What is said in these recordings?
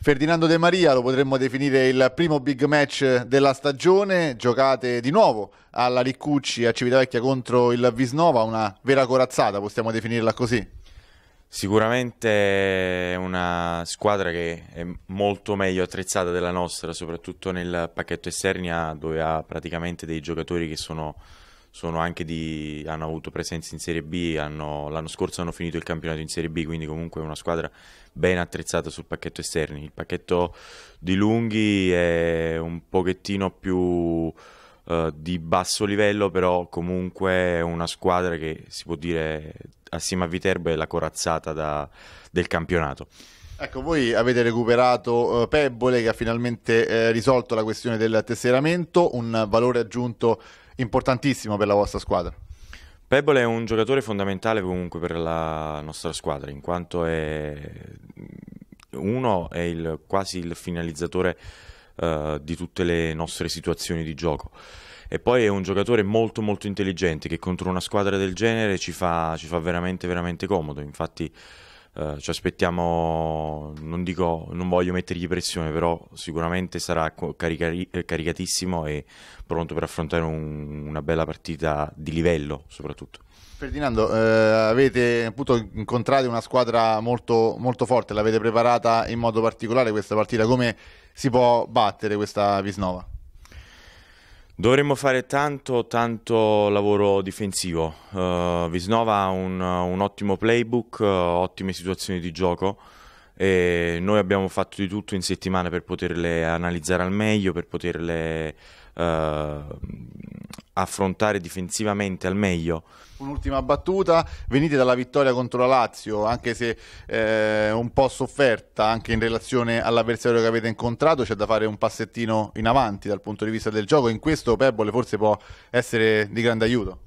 Ferdinando De Maria lo potremmo definire il primo big match della stagione, giocate di nuovo alla Riccucci a Civitavecchia contro il Visnova, una vera corazzata, possiamo definirla così? Sicuramente è una squadra che è molto meglio attrezzata della nostra, soprattutto nel pacchetto esternia dove ha praticamente dei giocatori che sono di, hanno avuto presenze in Serie B, hanno, l'anno scorso hanno finito il campionato in Serie B, quindi comunque è una squadra ben attrezzata sul pacchetto esterni. Il pacchetto di Lunghi è un pochettino più eh, di basso livello, però comunque è una squadra che si può dire assieme a Viterbo è la corazzata da, del campionato. Ecco, voi avete recuperato eh, Pebbole che ha finalmente eh, risolto la questione del tesseramento, un valore aggiunto importantissimo per la vostra squadra. Pebble è un giocatore fondamentale comunque per la nostra squadra, in quanto è uno è il, quasi il finalizzatore uh, di tutte le nostre situazioni di gioco e poi è un giocatore molto molto intelligente che contro una squadra del genere ci fa, ci fa veramente veramente comodo infatti eh, ci aspettiamo, non dico, non voglio mettergli pressione, però sicuramente sarà caricari, eh, caricatissimo e pronto per affrontare un, una bella partita di livello soprattutto. Ferdinando, eh, avete appunto incontrato una squadra molto, molto forte, l'avete preparata in modo particolare questa partita, come si può battere questa Visnova? Dovremmo fare tanto, tanto lavoro difensivo. Uh, eh, Visnova ha un, un, ottimo playbook, uh, ottime situazioni di gioco. E noi abbiamo fatto di tutto in settimana per poterle analizzare al meglio, per poterle Uh, affrontare difensivamente al meglio. Un'ultima battuta, venite dalla vittoria contro la Lazio, anche se eh, un po' sofferta anche in relazione all'avversario che avete incontrato, c'è da fare un passettino in avanti dal punto di vista del gioco, in questo Pebble forse può essere di grande aiuto.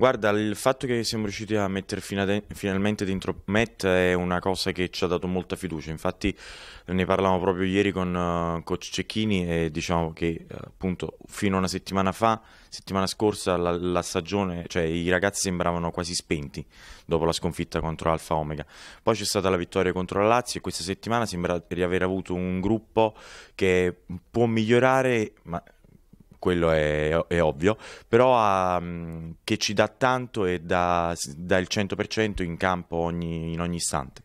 Guarda, il fatto che siamo riusciti a mettere finalmente dentro Matt è una cosa che ci ha dato molta fiducia. Infatti, ne parlavamo proprio ieri con uh, Coach Cecchini e diciamo che eh, appunto fino a una settimana fa, settimana scorsa, la, la, stagione, cioè i ragazzi sembravano quasi spenti dopo la sconfitta contro Alfa Omega. Poi c'è stata la vittoria contro la Lazio e questa settimana sembra di aver avuto un gruppo che può migliorare, ma quello è, è ovvio, però um, che ci dà tanto e dà, dà il 100% in campo ogni, in ogni istante.